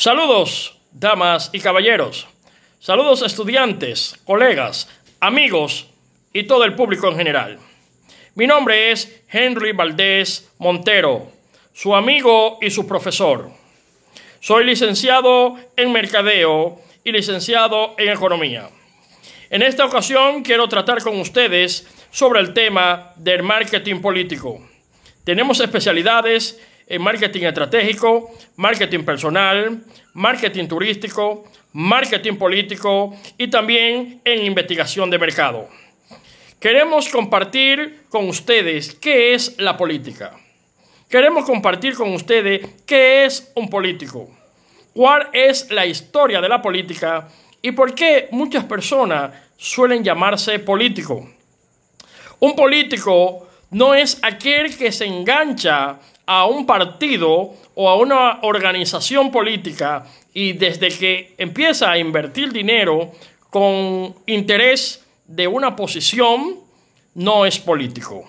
Saludos, damas y caballeros. Saludos, estudiantes, colegas, amigos y todo el público en general. Mi nombre es Henry Valdés Montero, su amigo y su profesor. Soy licenciado en Mercadeo y licenciado en Economía. En esta ocasión quiero tratar con ustedes sobre el tema del marketing político. Tenemos especialidades en marketing estratégico, marketing personal, marketing turístico, marketing político y también en investigación de mercado. Queremos compartir con ustedes qué es la política. Queremos compartir con ustedes qué es un político, cuál es la historia de la política y por qué muchas personas suelen llamarse político. Un político no es aquel que se engancha a un partido o a una organización política y desde que empieza a invertir dinero con interés de una posición, no es político.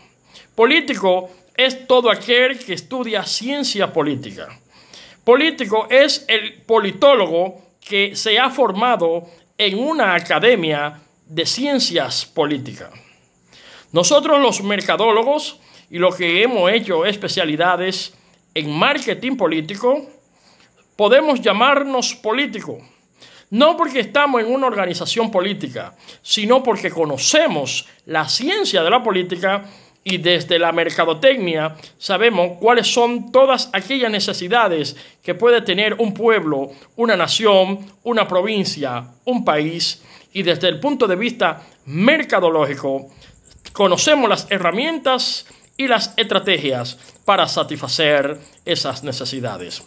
Político es todo aquel que estudia ciencia política. Político es el politólogo que se ha formado en una academia de ciencias políticas. Nosotros los mercadólogos y lo que hemos hecho especialidades en marketing político, podemos llamarnos político No porque estamos en una organización política, sino porque conocemos la ciencia de la política y desde la mercadotecnia sabemos cuáles son todas aquellas necesidades que puede tener un pueblo, una nación, una provincia, un país. Y desde el punto de vista mercadológico, conocemos las herramientas y las estrategias para satisfacer esas necesidades.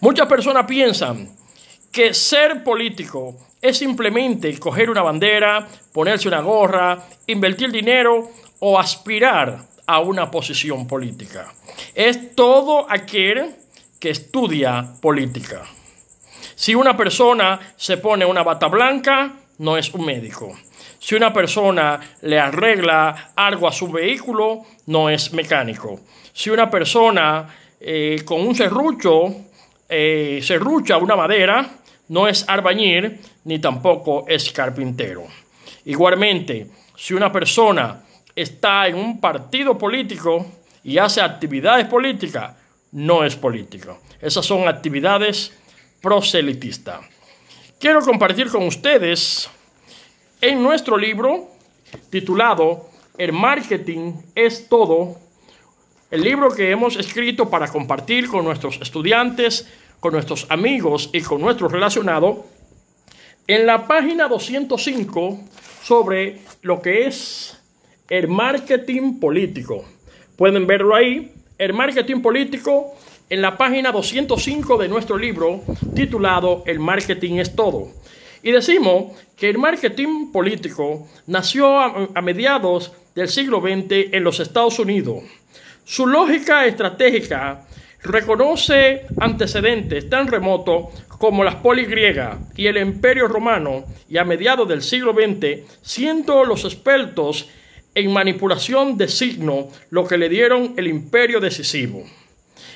Muchas personas piensan que ser político es simplemente coger una bandera, ponerse una gorra, invertir dinero o aspirar a una posición política. Es todo aquel que estudia política. Si una persona se pone una bata blanca, no es un médico. Si una persona le arregla algo a su vehículo, no es mecánico. Si una persona eh, con un serrucho eh, serrucha una madera, no es arbañir ni tampoco es carpintero. Igualmente, si una persona está en un partido político y hace actividades políticas, no es político. Esas son actividades proselitistas. Quiero compartir con ustedes en nuestro libro titulado el marketing es todo. El libro que hemos escrito para compartir con nuestros estudiantes, con nuestros amigos y con nuestros relacionados, en la página 205 sobre lo que es el marketing político. Pueden verlo ahí, el marketing político, en la página 205 de nuestro libro titulado El marketing es todo. Y decimos que el marketing político nació a, a mediados del siglo XX en los Estados Unidos. Su lógica estratégica reconoce antecedentes tan remotos como las polis griegas y el imperio romano y a mediados del siglo XX, siendo los expertos en manipulación de signo lo que le dieron el imperio decisivo.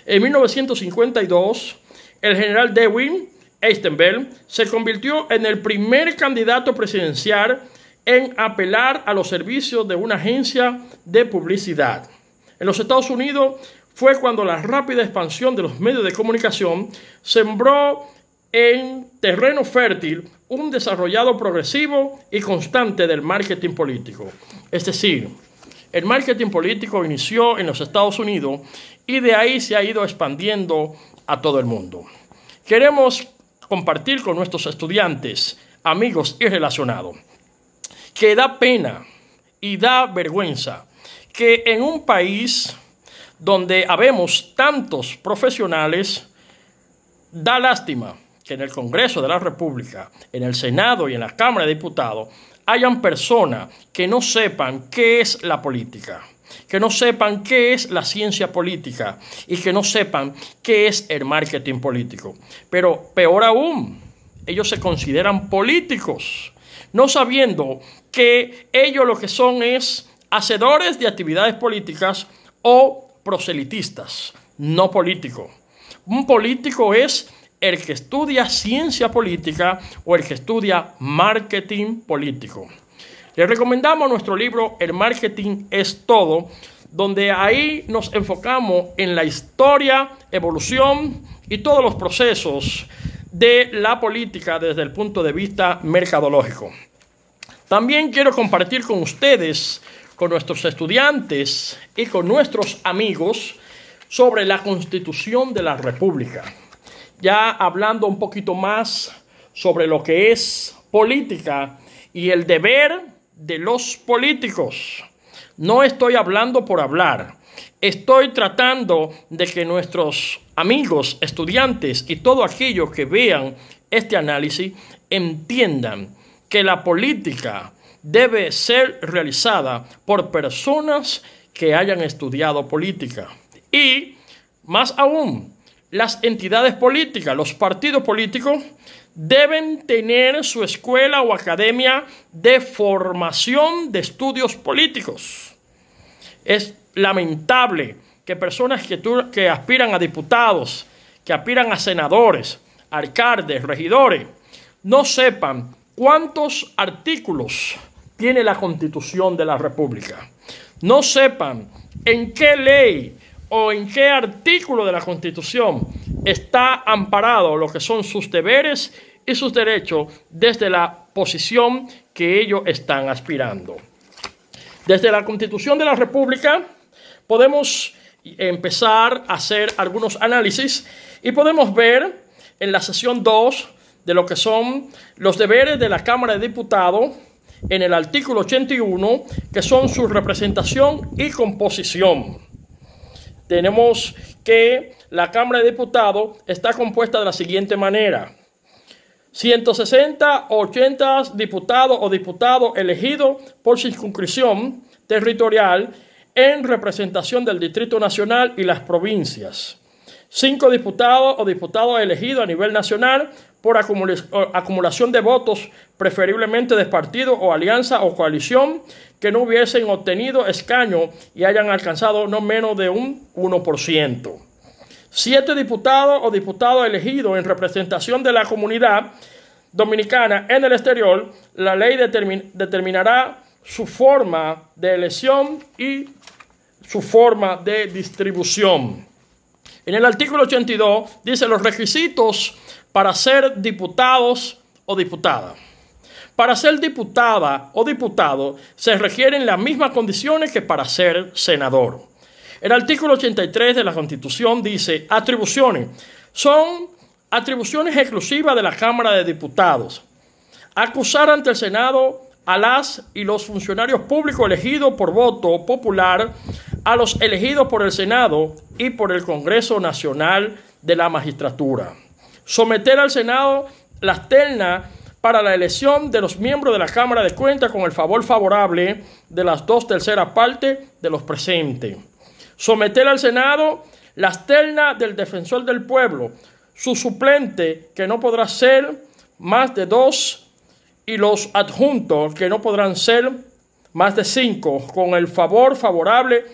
En 1952, el general Dewin, Eisenberg se convirtió en el primer candidato presidencial en apelar a los servicios de una agencia de publicidad. En los Estados Unidos fue cuando la rápida expansión de los medios de comunicación sembró en terreno fértil un desarrollado progresivo y constante del marketing político. Es decir, el marketing político inició en los Estados Unidos y de ahí se ha ido expandiendo a todo el mundo. Queremos compartir con nuestros estudiantes, amigos y relacionados que da pena y da vergüenza que en un país donde habemos tantos profesionales, da lástima que en el Congreso de la República, en el Senado y en la Cámara de Diputados hayan personas que no sepan qué es la política, que no sepan qué es la ciencia política y que no sepan qué es el marketing político. Pero peor aún, ellos se consideran políticos no sabiendo que ellos lo que son es hacedores de actividades políticas o proselitistas, no político. Un político es el que estudia ciencia política o el que estudia marketing político. Les recomendamos nuestro libro El marketing es todo, donde ahí nos enfocamos en la historia, evolución y todos los procesos de la política desde el punto de vista mercadológico. También quiero compartir con ustedes, con nuestros estudiantes y con nuestros amigos sobre la constitución de la República. Ya hablando un poquito más sobre lo que es política y el deber de los políticos. No estoy hablando por hablar. Estoy tratando de que nuestros amigos, estudiantes y todos aquellos que vean este análisis entiendan que la política debe ser realizada por personas que hayan estudiado política. Y más aún, las entidades políticas, los partidos políticos, deben tener su escuela o academia de formación de estudios políticos. Es lamentable que personas que, aspiran a diputados, que aspiran a senadores, alcaldes, regidores, no sepan cuántos artículos tiene la Constitución de la República. No sepan en qué ley o en qué artículo de la Constitución está amparado lo que son sus deberes y sus derechos desde la posición que ellos están aspirando. Desde la Constitución de la República podemos empezar a hacer algunos análisis y podemos ver en la sesión 2 de lo que son los deberes de la Cámara de Diputados en el artículo 81, que son su representación y composición. Tenemos que la Cámara de Diputados está compuesta de la siguiente manera. 160 o 80 diputados o diputados elegidos por circunscripción territorial en representación del Distrito Nacional y las provincias. Cinco diputados o diputados elegidos a nivel nacional por acumulación de votos, preferiblemente de partido o alianza o coalición, que no hubiesen obtenido escaño y hayan alcanzado no menos de un 1%. Siete diputados o diputados elegidos en representación de la comunidad dominicana en el exterior, la ley determinará su forma de elección y su forma de distribución. En el artículo 82 dice los requisitos para ser diputados o diputada. Para ser diputada o diputado se requieren las mismas condiciones que para ser senador. El artículo 83 de la Constitución dice atribuciones. Son atribuciones exclusivas de la Cámara de Diputados. Acusar ante el Senado a las y los funcionarios públicos elegidos por voto popular a los elegidos por el Senado y por el Congreso Nacional de la Magistratura. Someter al Senado las ternas para la elección de los miembros de la Cámara de Cuentas con el favor favorable de las dos terceras partes de los presentes. Someter al Senado las ternas del defensor del pueblo, su suplente que no podrá ser más de dos y los adjuntos que no podrán ser más de cinco, con el favor favorable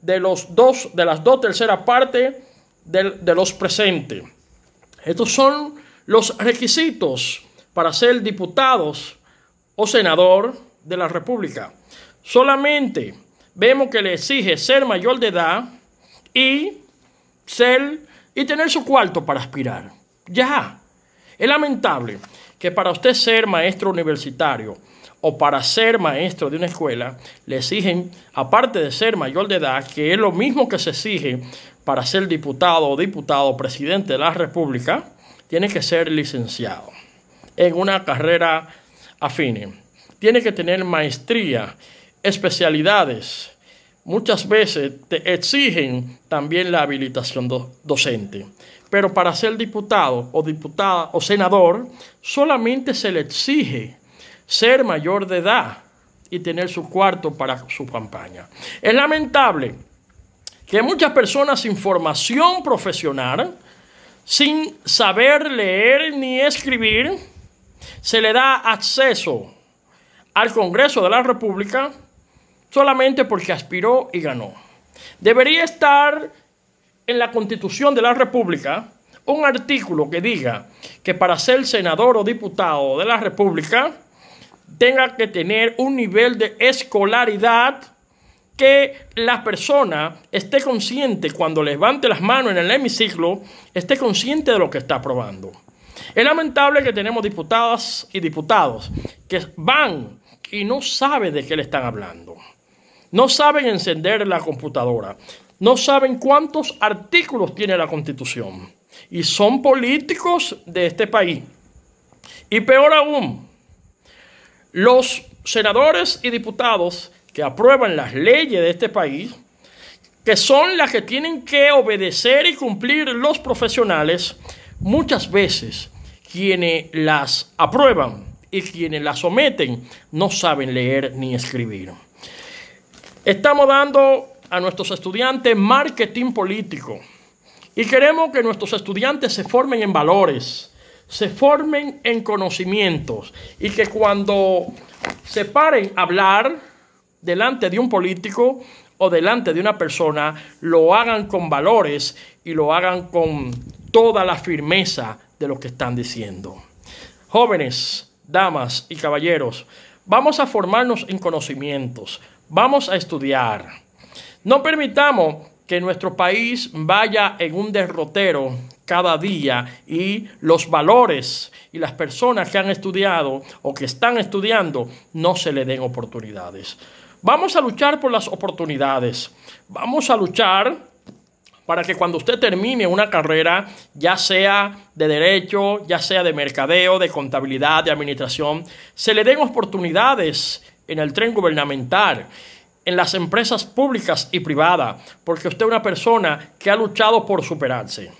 de, los dos, de las dos terceras partes de, de los presentes. Estos son los requisitos para ser diputados o senador de la República. Solamente vemos que le exige ser mayor de edad y ser y tener su cuarto para aspirar. Ya. Es lamentable que para usted ser maestro universitario o para ser maestro de una escuela, le exigen, aparte de ser mayor de edad, que es lo mismo que se exige para ser diputado o diputado presidente de la República, tiene que ser licenciado en una carrera afine. Tiene que tener maestría, especialidades. Muchas veces te exigen también la habilitación docente. Pero para ser diputado o diputada o senador, solamente se le exige ser mayor de edad y tener su cuarto para su campaña. Es lamentable que muchas personas sin formación profesional, sin saber leer ni escribir, se le da acceso al Congreso de la República solamente porque aspiró y ganó. Debería estar en la Constitución de la República un artículo que diga que para ser senador o diputado de la República, tenga que tener un nivel de escolaridad que la persona esté consciente cuando levante las manos en el hemiciclo, esté consciente de lo que está aprobando. Es lamentable que tenemos diputadas y diputados que van y no saben de qué le están hablando. No saben encender la computadora. No saben cuántos artículos tiene la Constitución. Y son políticos de este país. Y peor aún, los senadores y diputados que aprueban las leyes de este país, que son las que tienen que obedecer y cumplir los profesionales, muchas veces quienes las aprueban y quienes las someten no saben leer ni escribir. Estamos dando a nuestros estudiantes marketing político y queremos que nuestros estudiantes se formen en valores, se formen en conocimientos y que cuando se paren a hablar delante de un político o delante de una persona, lo hagan con valores y lo hagan con toda la firmeza de lo que están diciendo. Jóvenes, damas y caballeros, vamos a formarnos en conocimientos, vamos a estudiar. No permitamos que nuestro país vaya en un derrotero cada día y los valores y las personas que han estudiado o que están estudiando no se le den oportunidades. Vamos a luchar por las oportunidades. Vamos a luchar para que cuando usted termine una carrera, ya sea de derecho, ya sea de mercadeo, de contabilidad, de administración, se le den oportunidades en el tren gubernamental, en las empresas públicas y privadas, porque usted es una persona que ha luchado por superarse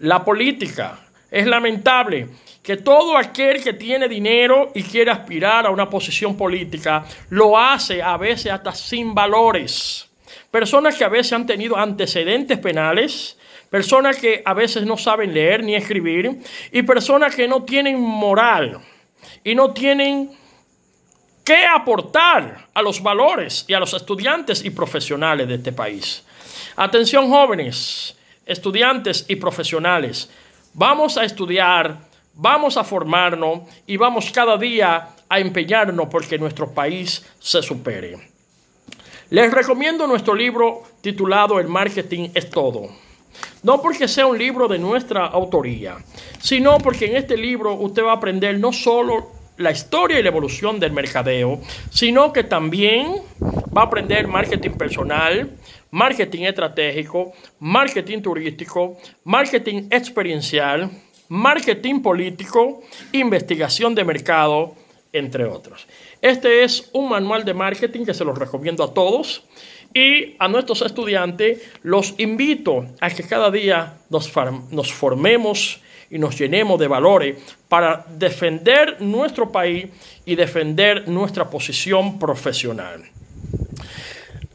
la política. Es lamentable que todo aquel que tiene dinero y quiere aspirar a una posición política lo hace a veces hasta sin valores. Personas que a veces han tenido antecedentes penales, personas que a veces no saben leer ni escribir y personas que no tienen moral y no tienen qué aportar a los valores y a los estudiantes y profesionales de este país. Atención jóvenes, estudiantes y profesionales. Vamos a estudiar, vamos a formarnos y vamos cada día a empeñarnos porque nuestro país se supere. Les recomiendo nuestro libro titulado El marketing es todo. No porque sea un libro de nuestra autoría, sino porque en este libro usted va a aprender no solo la historia y la evolución del mercadeo, sino que también va a aprender marketing personal, marketing estratégico, marketing turístico, marketing experiencial, marketing político, investigación de mercado, entre otros. Este es un manual de marketing que se los recomiendo a todos y a nuestros estudiantes los invito a que cada día nos, formemos y nos llenemos de valores para defender nuestro país y defender nuestra posición profesional.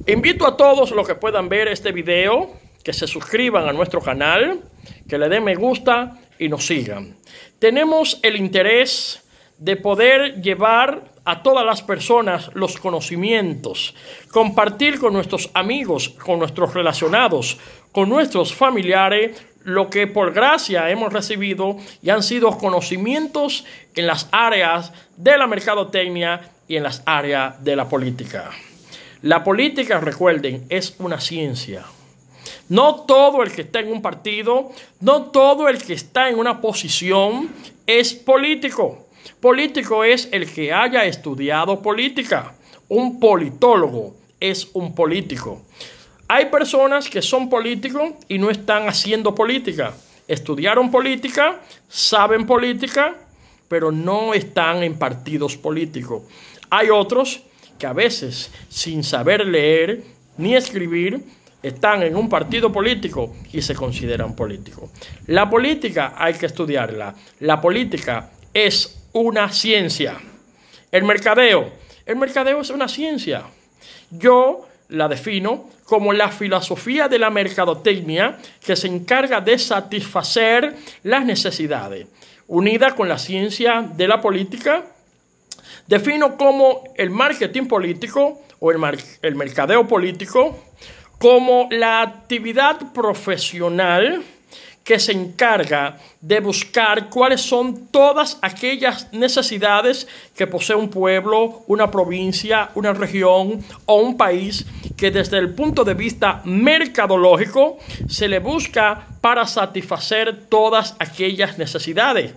Invito a todos los que puedan ver este video, que se suscriban a nuestro canal, que le den me gusta y nos sigan. Tenemos el interés de poder llevar a todas las personas los conocimientos, compartir con nuestros amigos, con nuestros relacionados, con nuestros familiares lo que por gracia hemos recibido y han sido conocimientos en las áreas de la mercadotecnia y en las áreas de la política. La política, recuerden, es una ciencia. No todo el que está en un partido, no todo el que está en una posición es político. Político es el que haya estudiado política. Un politólogo es un político. Hay personas que son políticos y no están haciendo política. Estudiaron política, saben política, pero no están en partidos políticos. Hay otros que a veces, sin saber leer ni escribir, están en un partido político y se consideran políticos. La política hay que estudiarla. La política es una ciencia. El mercadeo. El mercadeo es una ciencia. Yo la defino como la filosofía de la mercadotecnia que se encarga de satisfacer las necesidades, unida con la ciencia de la política Defino como el marketing político o el, mercadeo político como la actividad profesional que se encarga de buscar cuáles son todas aquellas necesidades que posee un pueblo, una provincia, una región o un país que desde el punto de vista mercadológico se le busca para satisfacer todas aquellas necesidades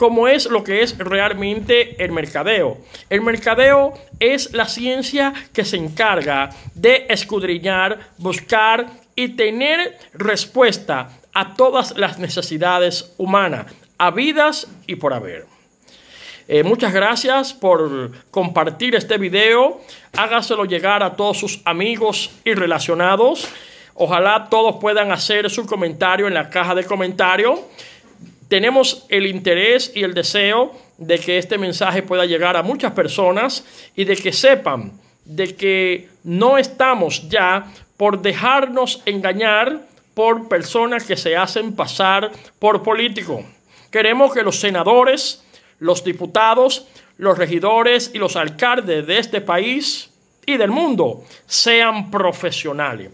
como es lo que es realmente el mercadeo. El mercadeo es la ciencia que se encarga de escudriñar, buscar y tener respuesta a todas las necesidades humanas, habidas y por haber. Eh, muchas gracias por compartir este video. Hágaselo llegar a todos sus amigos y relacionados. Ojalá todos puedan hacer su comentario en la caja de comentarios. Tenemos el interés y el deseo de que este mensaje pueda llegar a muchas personas y de que sepan de que no estamos ya por dejarnos engañar por personas que se hacen pasar por político. Queremos que los senadores, los diputados, los regidores y los alcaldes de este país y del mundo sean profesionales.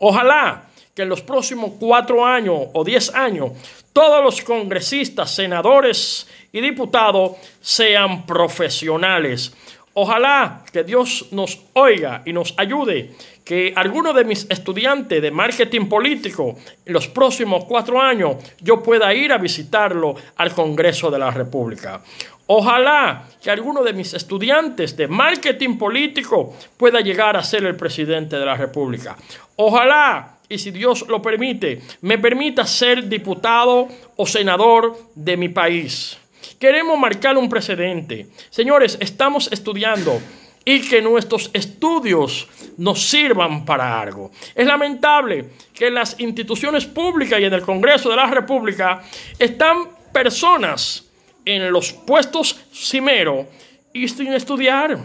Ojalá que en los próximos cuatro años o diez años todos los congresistas, senadores y diputados sean profesionales. Ojalá que Dios nos oiga y nos ayude, que alguno de mis estudiantes de marketing político en los próximos cuatro años yo pueda ir a visitarlo al Congreso de la República. Ojalá que alguno de mis estudiantes de marketing político pueda llegar a ser el presidente de la República. Ojalá y si Dios lo permite, me permita ser diputado o senador de mi país. Queremos marcar un precedente. Señores, estamos estudiando y que nuestros estudios nos sirvan para algo. Es lamentable que en las instituciones públicas y en el Congreso de la República están personas en los puestos cimero y sin estudiar,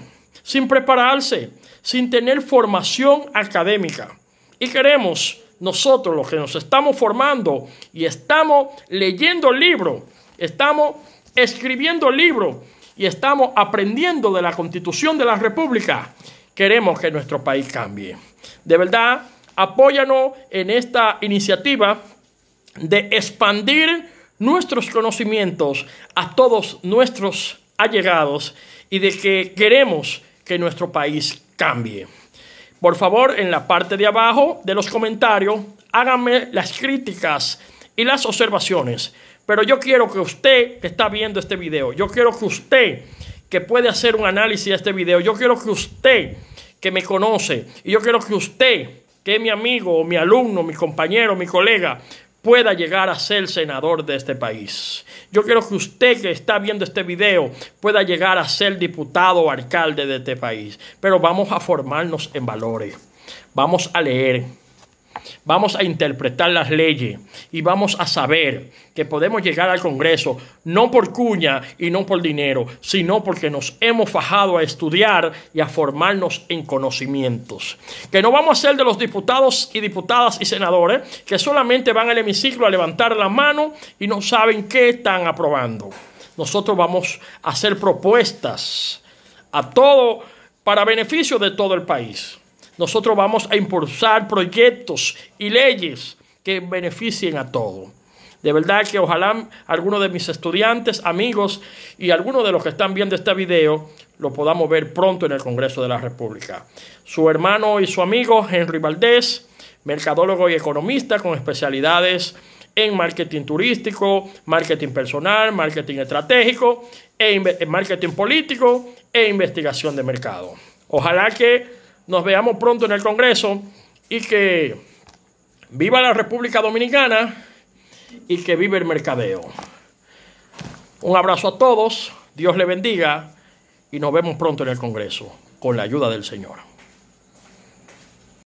sin prepararse, sin tener formación académica. Y queremos nosotros, los que nos estamos formando y estamos leyendo el libro, estamos escribiendo el libro y estamos aprendiendo de la constitución de la República, queremos que nuestro país cambie. De verdad, apóyanos en esta iniciativa de expandir nuestros conocimientos a todos nuestros allegados y de que queremos que nuestro país cambie. Por favor, en la parte de abajo de los comentarios, háganme las críticas y las observaciones. Pero yo quiero que usted que está viendo este video, yo quiero que usted que puede hacer un análisis de este video, yo quiero que usted que me conoce y yo quiero que usted, que es mi amigo, mi alumno, mi compañero, mi colega, pueda llegar a ser senador de este país. Yo quiero que usted que está viendo este video pueda llegar a ser diputado o alcalde de este país. Pero vamos a formarnos en valores. Vamos a leer. Vamos a interpretar las leyes y vamos a saber que podemos llegar al Congreso no por cuña y no por dinero, sino porque nos hemos fajado a estudiar y a formarnos en conocimientos. Que no vamos a ser de los diputados y diputadas y senadores que solamente van al hemiciclo a levantar la mano y no saben qué están aprobando. Nosotros vamos a hacer propuestas a todo para beneficio de todo el país nosotros vamos a impulsar proyectos y leyes que beneficien a todos. De verdad que ojalá algunos de mis estudiantes, amigos y algunos de los que están viendo este video lo podamos ver pronto en el Congreso de la República. Su hermano y su amigo Henry Valdés, mercadólogo y economista con especialidades en marketing turístico, marketing personal, marketing estratégico, e marketing político e investigación de mercado. Ojalá que nos veamos pronto en el Congreso y que viva la República Dominicana y que vive el mercadeo. Un abrazo a todos, Dios le bendiga y nos vemos pronto en el Congreso, con la ayuda del Señor.